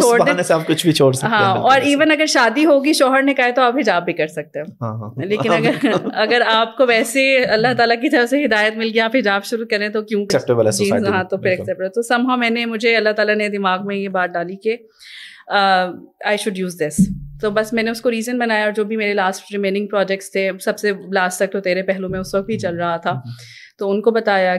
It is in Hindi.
छोड़ दे से आप कुछ भी छोड़ सकते हाँ, हैं और इवन अगर शादी होगी शोहर ने कहा तो आप हिजाब भी कर सकते हैं हाँ, हाँ, हाँ, लेकिन हाँ, अगर हाँ, अगर आपको वैसे अल्लाह ताला की तरफ से हिदायत मिल गया आप हिजाब शुरू करें तो क्यों हाँ तो फिर एक्सेप्ट तो समहा मैंने मुझे अल्लाह ताला ने दिमाग में ये बात डाली कि आई शुड यूज़ दिस तो बस मैंने उसको रीज़न बनाया और जो भी मेरे लास्ट रिमेनिंग प्रोजेक्ट्स थे सबसे लास्ट तक तो तेरे पहलू में उस वक्त भी चल रहा था हम्म, हम्म। तो उनको बताया